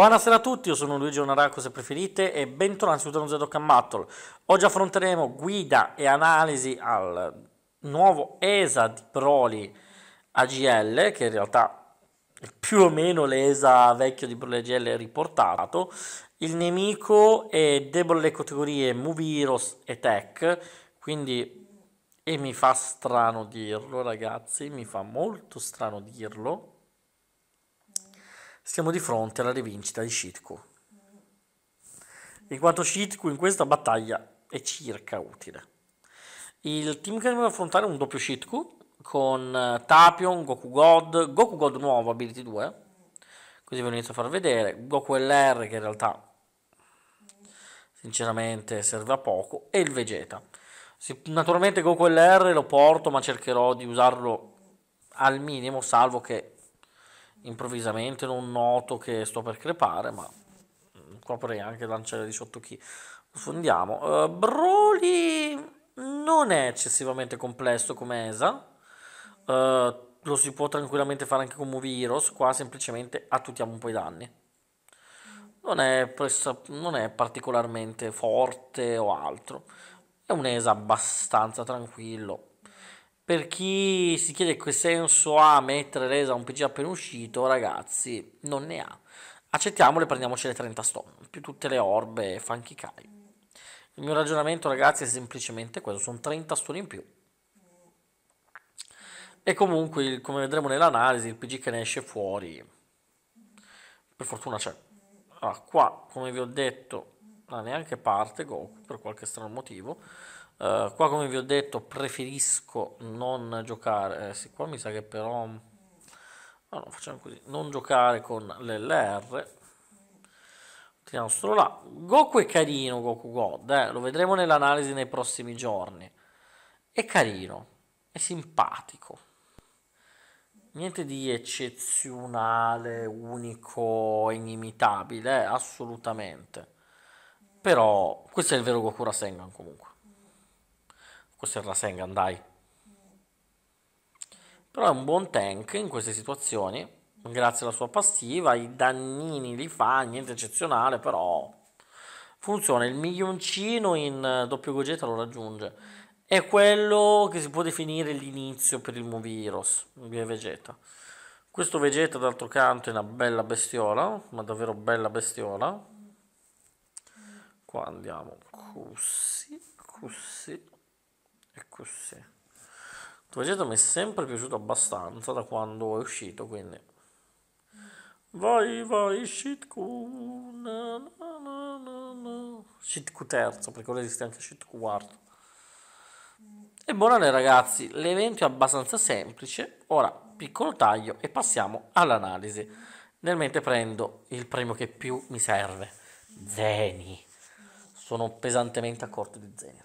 Buonasera a tutti, io sono Luigi Onaraco se preferite e bentornati su Tano Can Battle. Oggi affronteremo guida e analisi al nuovo ESA di Broly AGL, che in realtà è più o meno l'ESA vecchio di Broly AGL riportato. Il nemico è debole le categorie Muviros e Tech, quindi... E mi fa strano dirlo ragazzi, mi fa molto strano dirlo siamo di fronte alla rivincita di Shitku. In quanto Shitku in questa battaglia è circa utile. Il team che deve affrontare è un doppio Shitku con eh, Tapion, Goku God, Goku God nuovo, Ability 2, eh. così ve lo inizio a far vedere, Goku LR che in realtà sinceramente serve a poco, e il Vegeta. naturalmente Goku LR lo porto ma cercherò di usarlo al minimo, salvo che improvvisamente non noto che sto per crepare, ma qua potrei anche lanciare 18 chi sfondiamo. Uh, Broly non è eccessivamente complesso come ESA, uh, lo si può tranquillamente fare anche con Movie Heroes, qua semplicemente attutiamo un po' i danni. Non è, pressa, non è particolarmente forte o altro, è un ESA abbastanza tranquillo, per chi si chiede che senso ha mettere resa un PC appena uscito, ragazzi, non ne ha. Accettiamole, prendiamoci le 30 stone, più tutte le orbe e funky kai. Il mio ragionamento, ragazzi, è semplicemente questo, sono 30 stone in più. E comunque, come vedremo nell'analisi, il PG che ne esce fuori, per fortuna c'è. Allora, qua, come vi ho detto, non ha neanche parte Goku, per qualche strano motivo Uh, qua come vi ho detto preferisco non giocare, eh, sì, qua mi sa che però... Mm, no, no, facciamo così, non giocare con l'LR. Tiriamo solo là. Goku è carino, Goku God, eh, lo vedremo nell'analisi nei prossimi giorni. È carino, è simpatico niente di eccezionale, unico, inimitabile, eh, assolutamente. Però questo è il vero Goku Rasengan comunque. Questo è il Rasengan, dai. Però è un buon tank in queste situazioni. Grazie alla sua passiva, i dannini li fa, niente eccezionale, però funziona. Il milioncino in eh, doppio gogeta lo raggiunge. È quello che si può definire l'inizio per il Moviros, via Vegeta. Questo Vegeta d'altro canto è una bella bestiola, ma davvero bella bestiola. Qua andiamo così, così e così. Tovageto mi è sempre piaciuto abbastanza da quando è uscito, quindi... Vai, vai, Shitku... Na, na, na, na, na. Shitku terzo, perché ora esiste anche Shitku quarto. E buonanotte ragazzi, l'evento è abbastanza semplice. Ora, piccolo taglio e passiamo all'analisi. Nel mente prendo il premio che più mi serve. Zeni. Sono pesantemente a corto di zeni,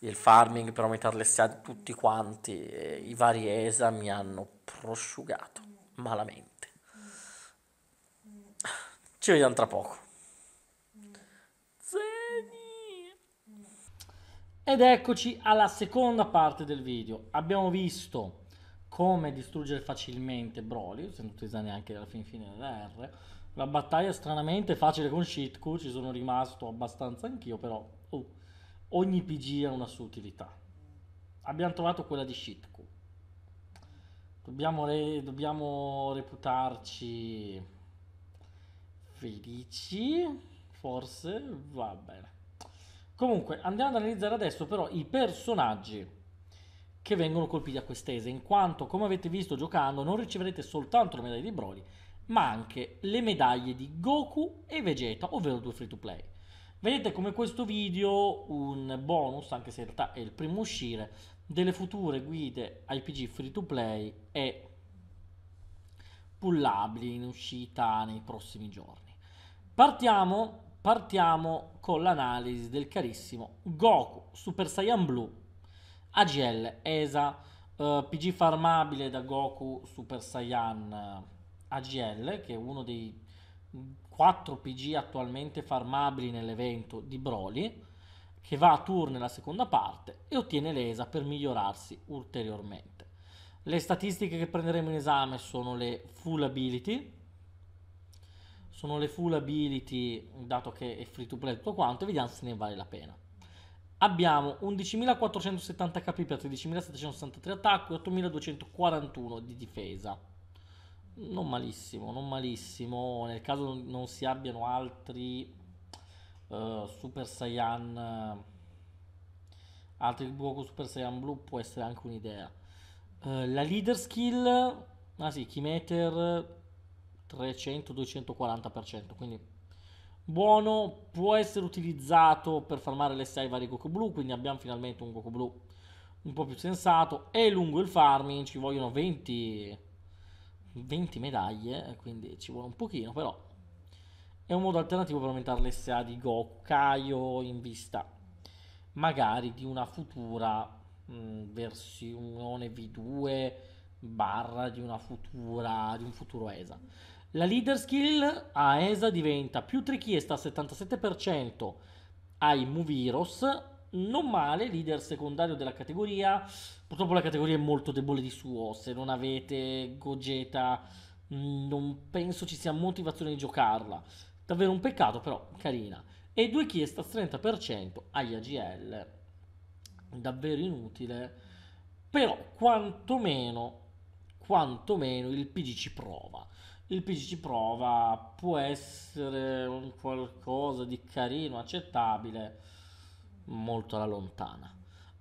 il farming per aumentare le SEA, tutti quanti, i vari ESA mi hanno prosciugato malamente. Ci vediamo tra poco. Ed eccoci alla seconda parte del video. Abbiamo visto come distruggere facilmente Broly, senza utilizzare neanche alla fin fine dell'R. R. La battaglia stranamente facile con Shitku, ci sono rimasto abbastanza anch'io, però... Uh ogni PG ha una sua utilità. Abbiamo trovato quella di Shitku. Dobbiamo, re, dobbiamo reputarci felici, forse, va bene. Comunque, andiamo ad analizzare adesso però i personaggi che vengono colpiti a quest'ese, in quanto, come avete visto giocando, non riceverete soltanto le medaglie di Broly, ma anche le medaglie di Goku e Vegeta, ovvero due free to play. Vedete come questo video un bonus, anche se in realtà è il primo uscire, delle future guide IPG free to play e pullabili in uscita nei prossimi giorni. Partiamo, partiamo con l'analisi del carissimo Goku Super Saiyan Blue AGL ESA eh, PG farmabile da Goku Super Saiyan eh, AGL che è uno dei 4 PG attualmente farmabili nell'evento di Broly, che va a tour nella seconda parte e ottiene l'ESA per migliorarsi ulteriormente. Le statistiche che prenderemo in esame sono le full ability, sono le full ability dato che è free to play tutto quanto e vediamo se ne vale la pena. Abbiamo 11.470 HP per 13.763 attacchi, 8.241 di difesa. Non malissimo, non malissimo. Nel caso non si abbiano altri uh, Super Saiyan, eh, altri Goku Super Saiyan blu può essere anche un'idea. Uh, la leader skill, ah sì, Kimeter 300-240%, quindi buono, può essere utilizzato per farmare le 6 vari Goku Blue, quindi abbiamo finalmente un Goku Blue un po' più sensato. È lungo il farming, ci vogliono 20 20 medaglie, quindi ci vuole un pochino, però è un modo alternativo per aumentare l'SA di Goku Kaio in vista magari di una futura mh, mm, versione V2 barra di una futura di un futuro ESA. La leader skill a ESA diventa più 3 al 77% ai Muviros non male, leader secondario della categoria. Purtroppo la categoria è molto debole di suo, se non avete Gogeta mm, non penso ci sia motivazione di giocarla. Davvero un peccato, però carina. E due chiesta 30% agli AGL. Davvero inutile. Però quantomeno, quantomeno il PG ci prova. Il PG ci prova, può essere un qualcosa di carino, accettabile molto alla lontana.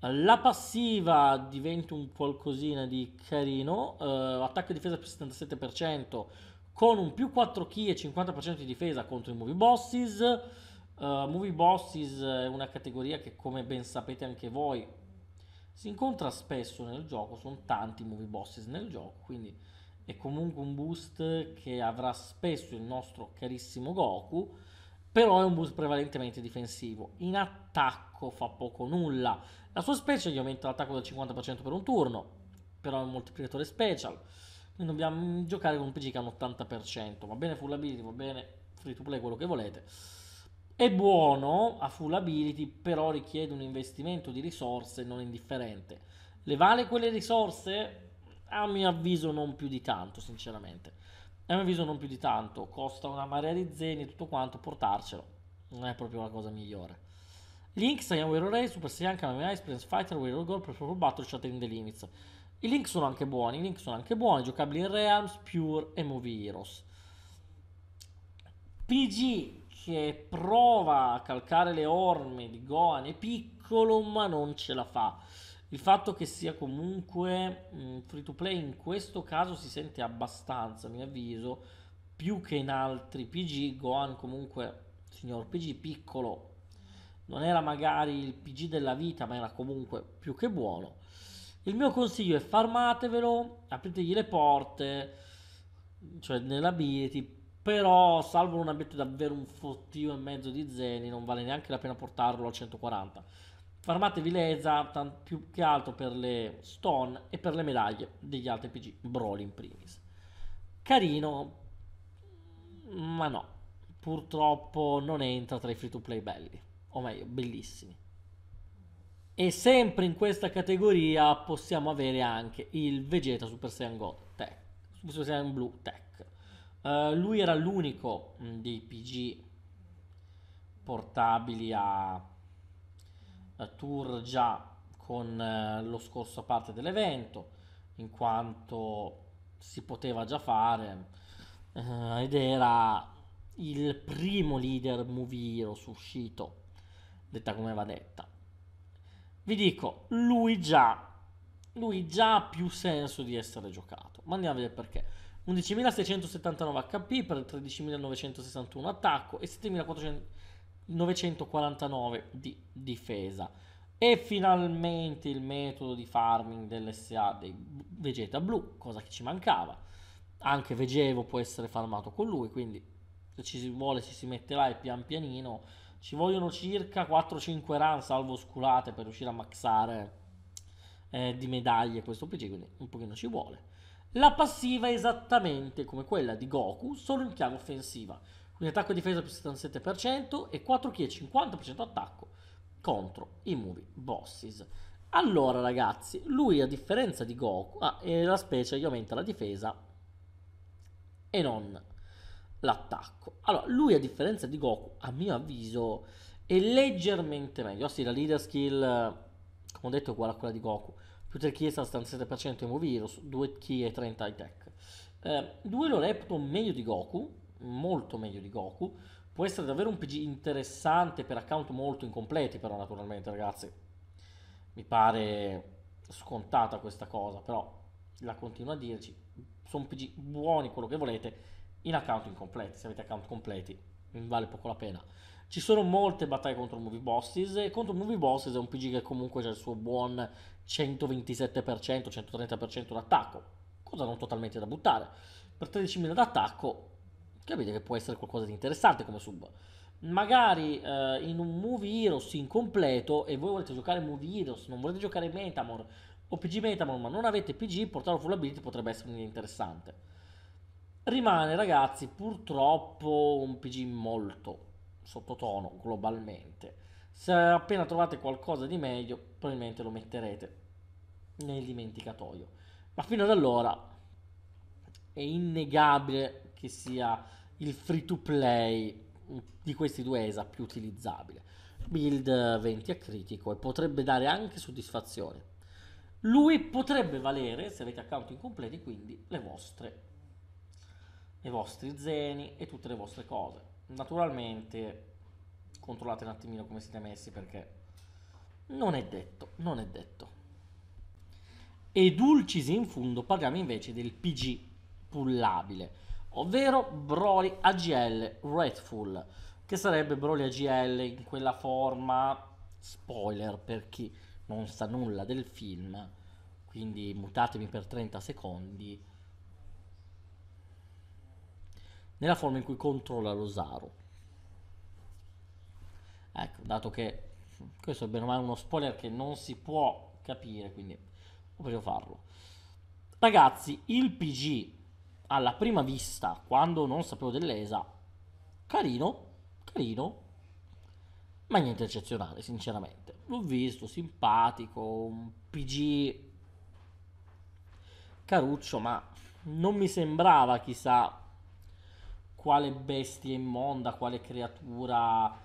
La passiva diventa un qualcosina di carino, uh, attacco e difesa più 77% con un più 4 key e 50% di difesa contro i movie bosses. Uh, movie bosses è una categoria che come ben sapete anche voi si incontra spesso nel gioco, sono tanti movie bosses nel gioco, quindi è comunque un boost che avrà spesso il nostro carissimo Goku però è un boost prevalentemente difensivo. In attacco fa poco nulla. La sua special gli aumenta l'attacco del 50% per un turno, però è un moltiplicatore special. Quindi dobbiamo giocare con un PG che ha un 80%. Va bene full ability, va bene free to play, quello che volete. È buono a full ability, però richiede un investimento di risorse non indifferente. Le vale quelle risorse? A mio avviso non più di tanto, sinceramente a mio avviso non più di tanto, costa una marea di zeni e tutto quanto portarcelo, non è proprio la cosa migliore. Link, Saiyan Warrior Ray, Super Saiyan, Kamehameha, Experience Fighter, Warrior Gold, Prefer Battle, Shatter in the Limits. I Link sono anche buoni, i Link sono anche buoni, giocabili in Realms, Pure e Movie Heroes. PG che prova a calcare le orme di Gohan e Piccolo ma non ce la fa. Il fatto che sia comunque free to play in questo caso si sente abbastanza, a mio avviso, più che in altri PG. Gohan comunque, signor PG piccolo, non era magari il PG della vita, ma era comunque più che buono. Il mio consiglio è farmatevelo, apritegli le porte, cioè nell'ability, però salvo non abbiate davvero un fottio e mezzo di zeni, non vale neanche la pena portarlo al 140 Farmatevi le tant- più che altro per le stone e per le medaglie degli altri PG, Broly in primis. Carino, ma no, purtroppo non entra tra i free to play belli, o meglio, bellissimi. E sempre in questa categoria possiamo avere anche il Vegeta Super Saiyan God Tech, Super Saiyan Blue Tech. Uh, lui era l'unico mm, dei PG portabili a eh, tour già con eh, lo scorso parte dell'evento, in quanto si poteva già fare eh, ed era il primo leader Muviros uscito, detta come va detta. Vi dico, lui già, lui già ha più senso di essere giocato, ma andiamo a vedere perché. 11.679 HP per 13.961 attacco e 7.400... 949 di difesa. E finalmente il metodo di farming dell'SA dei Vegeta Blu, cosa che ci mancava. Anche Vegevo può essere farmato con lui, quindi se ci si vuole ci si metterà e pian pianino. Ci vogliono circa 4-5 run salvo sculate per riuscire a maxare eh, di medaglie questo PC, quindi un pochino ci vuole. La passiva è esattamente come quella di Goku, solo in chiave offensiva quindi attacco e difesa più 77% e 4 chi che 50% attacco contro i movie bosses. Allora ragazzi, lui a differenza di Goku, ah, la specie che aumenta la difesa e non l'attacco. Allora, lui a differenza di Goku, a mio avviso, è leggermente meglio. Ossia, la leader skill, come ho detto, è uguale a quella di Goku. Più 3 chi è stato 7% emovirus, 2 chi e 30 high tech. Eh, 2 lo reputo meglio di Goku, molto meglio di Goku. Può essere davvero un PG interessante per account molto incompleti, però naturalmente ragazzi. Mi pare scontata questa cosa, però la continuo a dirci. Sono PG buoni, quello che volete, in account incompleti. Se avete account completi, vale poco la pena. Ci sono molte battaglie contro Movie Bosses e contro Movie Bosses è un PG che comunque ha il suo buon 127%, 130% d'attacco, cosa non totalmente da buttare. Per 13.000 d'attacco Capite che può essere qualcosa di interessante come sub. Magari eh, in un Movie Heroes incompleto e voi volete giocare Movie Heroes, non volete giocare Metamor o PG Metamor, ma non avete PG, portarlo full ability potrebbe essere interessante. Rimane ragazzi purtroppo un PG molto sottotono globalmente. Se appena trovate qualcosa di meglio, probabilmente lo metterete nel dimenticatoio. Ma fino ad allora è innegabile che sia il free to play di questi due ESA più utilizzabile. Build 20 a critico e potrebbe dare anche soddisfazione. Lui potrebbe valere, se avete account incompleti, quindi le vostre, i vostri zeni e tutte le vostre cose. Naturalmente controllate un attimino come siete messi perché non è detto, non è detto. E dulcis in fundo parliamo invece del PG pullabile ovvero Broly AGL Redful, che sarebbe Broly AGL in quella forma, spoiler per chi non sa nulla del film, quindi mutatemi per 30 secondi, nella forma in cui controlla lo Zaru. Ecco, dato che questo è bene o male uno spoiler che non si può capire, quindi voglio farlo. Ragazzi, il PG alla prima vista, quando non sapevo dell'ESA, carino, carino, ma niente eccezionale, sinceramente. L'ho visto, simpatico, un PG caruccio, ma non mi sembrava chissà quale bestia immonda, quale creatura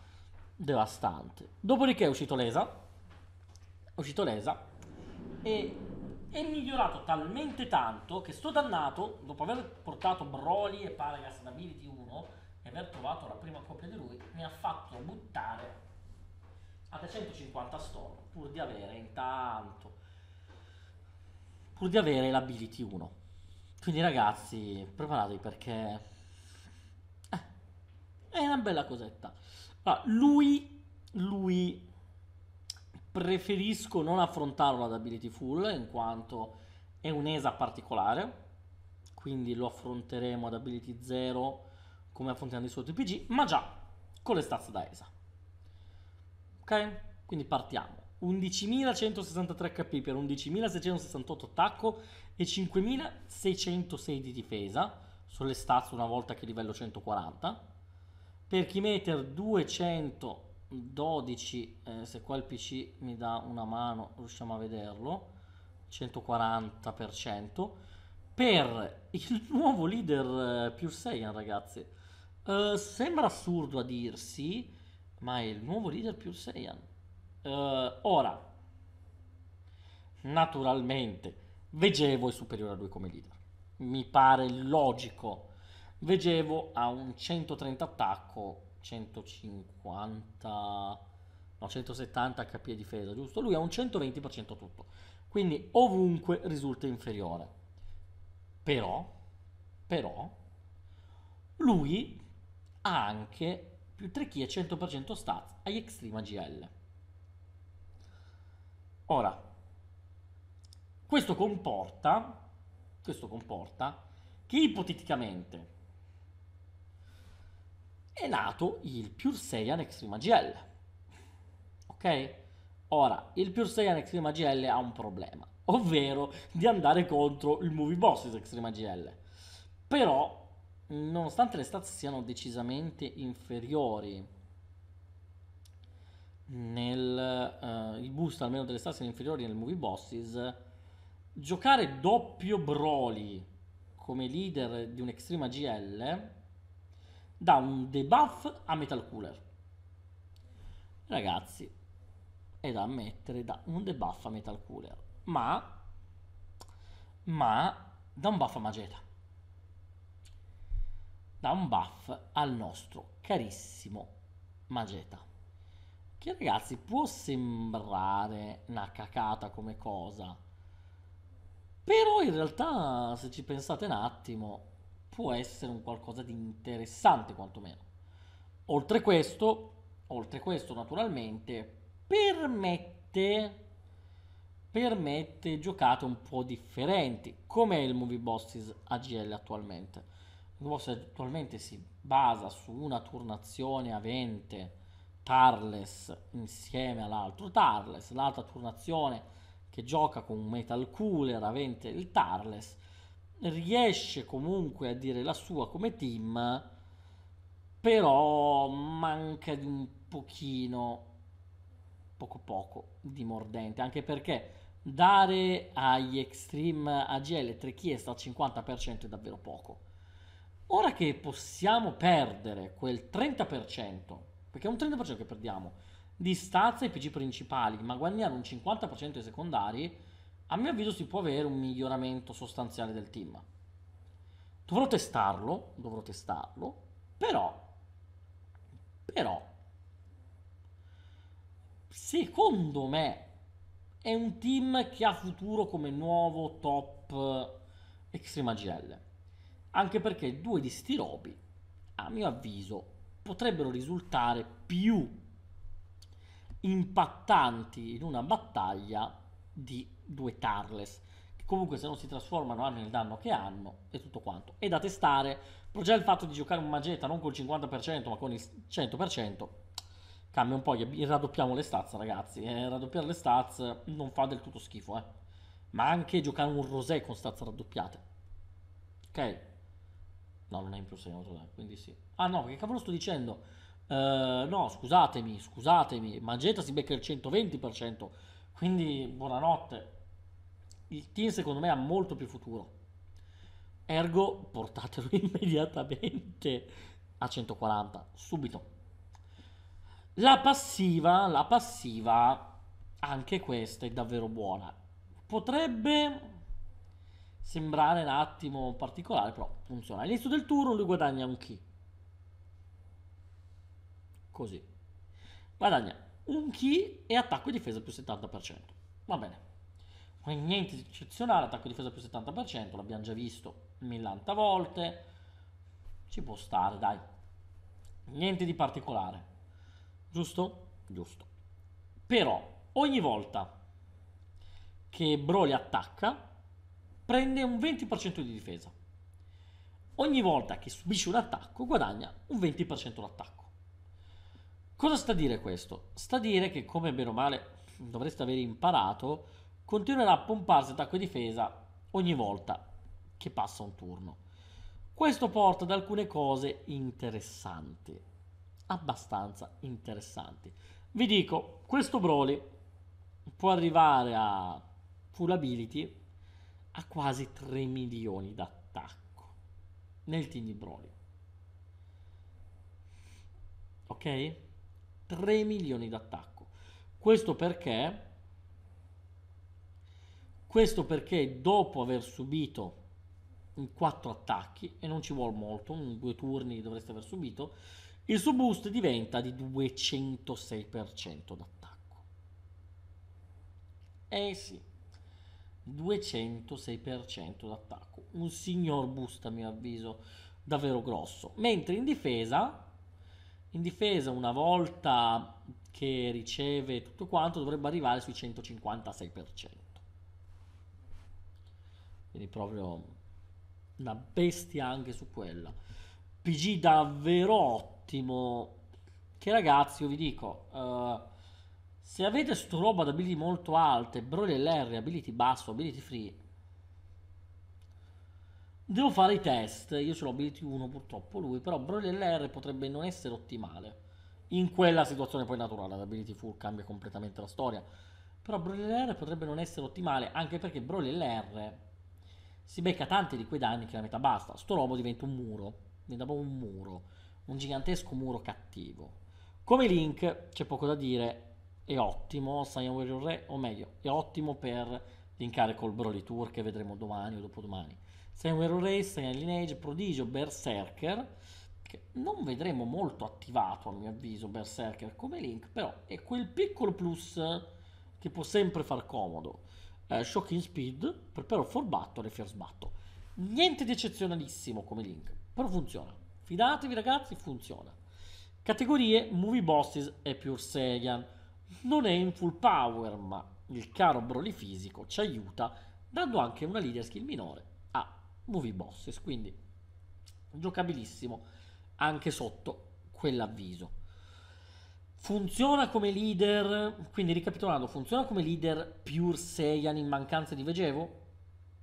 devastante. Dopodiché è uscito l'ESA, è uscito l'ESA e è migliorato talmente tanto che sto dannato, dopo aver portato Broly e Paragas da Ability 1 e aver trovato la prima copia di lui, mi ha fatto buttare a 350 storm pur di avere intanto pur di avere l'ability 1. Quindi ragazzi, preparatevi perché eh, è una bella cosetta. Allora, ah, lui lui preferisco non affrontarlo ad ability full in quanto è un'esa particolare quindi lo affronteremo ad ability 0 come affrontiamo di solito i PG ma già con le stazze da esa ok? quindi partiamo 11.163 HP per 11.668 attacco e 5.606 di difesa sulle stazze una volta che livello 140 per chi Kimeter 200 12 eh, se qua il pc mi dà una mano riusciamo a vederlo 140% per il nuovo leader eh, Pure Saiyan ragazzi eh, sembra assurdo a dirsi ma è il nuovo leader Pure Saiyan eh, ora naturalmente Vegevo è superiore a lui come leader mi pare logico Vegevo ha un 130 attacco 150 no 170 HP difesa giusto lui ha un 120% tutto quindi ovunque risulta inferiore però però lui ha anche più 3 key e 100% stats agli Extrema GL ora questo comporta questo comporta che ipoteticamente è nato il Pure Saiyan Extreme AGL. Ok? Ora, il Pure Saiyan Extreme AGL ha un problema, ovvero di andare contro il Movie Bosses Extreme AGL. Però, nonostante le stats siano decisamente inferiori nel uh, eh, il boost almeno delle stats inferiori nel Movie Bosses, giocare doppio Broly come leader di un Extreme AGL da un debuff a Metal Cooler. Ragazzi, è da ammettere, da un debuff a Metal Cooler, ma, ma da un buff a Mageta. Da un buff al nostro carissimo Mageta. Che ragazzi può sembrare una cacata come cosa, però in realtà se ci pensate un attimo può essere un qualcosa di interessante quantomeno. Oltre questo, oltre questo naturalmente, permette, permette giocate un po' differenti. Com'è il Movie Bosses AGL attualmente? Il Movie Bosses attualmente si basa su una turnazione avente Tarles insieme all'altro Tarles, l'altra turnazione che gioca con un Metal Cooler avente il Tarles riesce comunque a dire la sua come team, però manca di un pochino, poco poco, di mordente, anche perché dare agli Extreme AGL 3 chiesta al 50% è davvero poco. Ora che possiamo perdere quel 30%, perché è un 30% che perdiamo, di stazza ai PG principali, ma guadagnare un 50% ai secondari, a mio avviso si può avere un miglioramento sostanziale del team. Dovrò testarlo, dovrò testarlo, però, però, secondo me è un team che ha futuro come nuovo top Extreme AGL. Anche perché due di sti robi, a mio avviso, potrebbero risultare più impattanti in una battaglia di due Tarles, che comunque se non si trasformano hanno il danno che hanno e tutto quanto. E da testare, però già il fatto di giocare un Magetta non col 50% ma con il 100%, cambia un po', raddoppiamo le stazze, ragazzi, eh, raddoppiare le stazze non fa del tutto schifo, eh. ma anche giocare un Rosé con stazze raddoppiate, ok? No, non è in più 6 quindi sì. Ah no, che cavolo sto dicendo? Uh, no, scusatemi, scusatemi, Magenta si becca il 120% quindi buonanotte. Il team secondo me ha molto più futuro. Ergo portatelo immediatamente a 140, subito. La passiva, la passiva, anche questa è davvero buona. Potrebbe sembrare un attimo particolare, però funziona. All'inizio del turno lui guadagna un key. Così. Guadagna un chi e attacco e difesa più 70%. Va bene. Niente di eccezionale, attacco e difesa più 70%, l'abbiamo già visto millanta volte. Ci può stare, dai. Niente di particolare. Giusto? Giusto. Però ogni volta che Broly attacca prende un 20% di difesa. Ogni volta che subisce un attacco guadagna un 20% d'attacco. Cosa sta a dire questo? Sta a dire che, come bene o male dovreste aver imparato, continuerà a pomparsi attacco e difesa ogni volta che passa un turno. Questo porta ad alcune cose interessanti, abbastanza interessanti. Vi dico, questo Broly può arrivare a full ability a quasi 3 milioni d'attacco nel team di Broly. Ok? 3 milioni d'attacco. Questo perché, questo perché dopo aver subito 4 attacchi e non ci vuole molto, in due turni dovreste aver subito, il suo boost diventa di 206% d'attacco. Eh sì, 206% d'attacco, un signor boost a mio avviso, davvero grosso. Mentre in difesa in difesa, una volta che riceve tutto quanto, dovrebbe arrivare sui 156%. Quindi proprio una bestia anche su quella. PG davvero ottimo. Che ragazzi, io vi dico, uh, se avete sto roba ad ability molto alte, Broly LR, ability basso, ability free, Devo fare i test, io ce l'ho ability 1 purtroppo lui, però Broly LR potrebbe non essere ottimale. In quella situazione poi naturale, l'ability Ability Full cambia completamente la storia. Però Broly LR potrebbe non essere ottimale, anche perché Broly LR si becca tanti di quei danni che la metà basta. Sto robo diventa un muro, diventa proprio un muro, un gigantesco muro cattivo. Come Link c'è poco da dire, è ottimo, Saiyan Warrior Re, o meglio, è ottimo per linkare col Broly Tour che vedremo domani o dopodomani Samuel Racing, Lineage, Prodigio, Berserker, che non vedremo molto attivato a mio avviso Berserker come link, però è quel piccolo plus che può sempre far comodo. Eh, shocking Speed, Preparo for Battle e Fierce Battle. Niente di eccezionalissimo come link, però funziona. Fidatevi ragazzi, funziona. Categorie Movie Bosses e Pure Saiyan. Non è in full power, ma il caro Broly fisico ci aiuta, dando anche una leader skill minore movie bosses, quindi giocabilissimo anche sotto quell'avviso. Funziona come leader, quindi ricapitolando, funziona come leader Pure Saiyan in mancanza di Vegevo?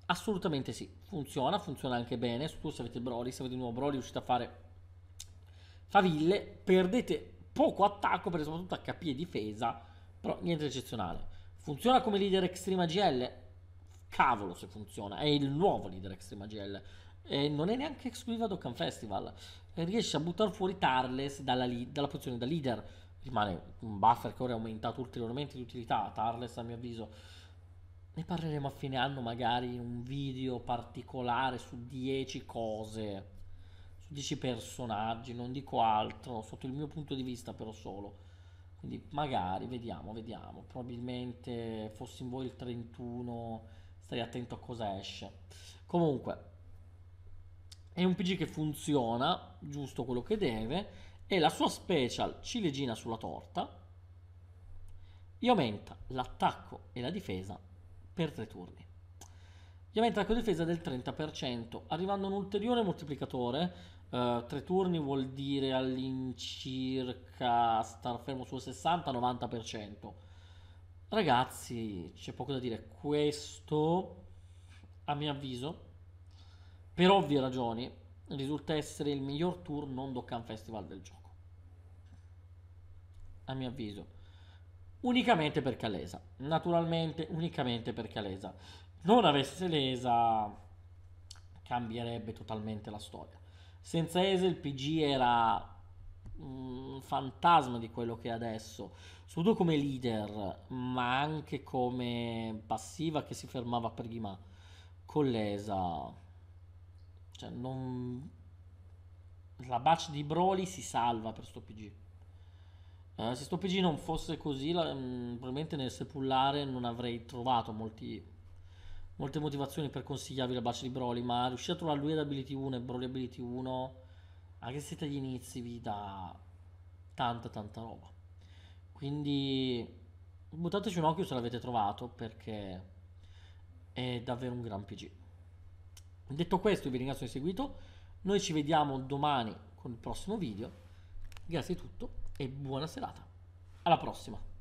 Assolutamente sì, funziona, funziona anche bene, soprattutto se avete Broly, se avete un nuovo Broly riuscite a fare faville, perdete poco attacco perché soprattutto HP e difesa, però niente eccezionale. Funziona come leader Extreme AGL? cavolo se funziona, è il nuovo leader Extreme AGL. E non è neanche esclusivo ad Occam Festival. E riesce a buttare fuori Tarles dalla, li- dalla posizione da leader. Rimane un buffer che ora è aumentato ulteriormente di utilità. Tarles, a mio avviso, ne parleremo a fine anno, magari in un video particolare su 10 cose, su 10 personaggi. Non dico altro, sotto il mio punto di vista, però solo. Quindi magari vediamo, vediamo. Probabilmente fossi in voi il 31 stai attento a cosa esce. Comunque, è un PG che funziona, giusto quello che deve, e la sua special ciliegina sulla torta gli aumenta l'attacco e la difesa per tre turni. Gli aumenta l'attacco e difesa del 30%, arrivando a un ulteriore moltiplicatore. Uh, tre turni vuol dire all'incirca star fermo sul 60-90%. Ragazzi, c'è poco da dire. Questo, a mio avviso, per ovvie ragioni, risulta essere il miglior tour non Dokkan Festival del gioco. A mio avviso. Unicamente per Calesa. Naturalmente, unicamente per Calesa. Non avesse Lesa, cambierebbe totalmente la storia. Senza Ese il PG era mh, fantasma di quello che è adesso, soprattutto come leader, ma anche come passiva che si fermava prima, con l'ESA, cioè non... la batch di Broly si salva per sto PG. Uh, eh, se sto PG non fosse così, la, mh, mm, probabilmente nel sepullare non avrei trovato molti, molte motivazioni per consigliarvi la batch di Broly, ma riuscire a trovare lui ad Ability 1 e Broly Ability 1 anche se dagli inizi vi dà tanta tanta roba. Quindi buttateci un occhio se l'avete trovato perché è davvero un gran PG. Detto questo vi ringrazio di seguito, noi ci vediamo domani con il prossimo video, grazie di tutto e buona serata, alla prossima!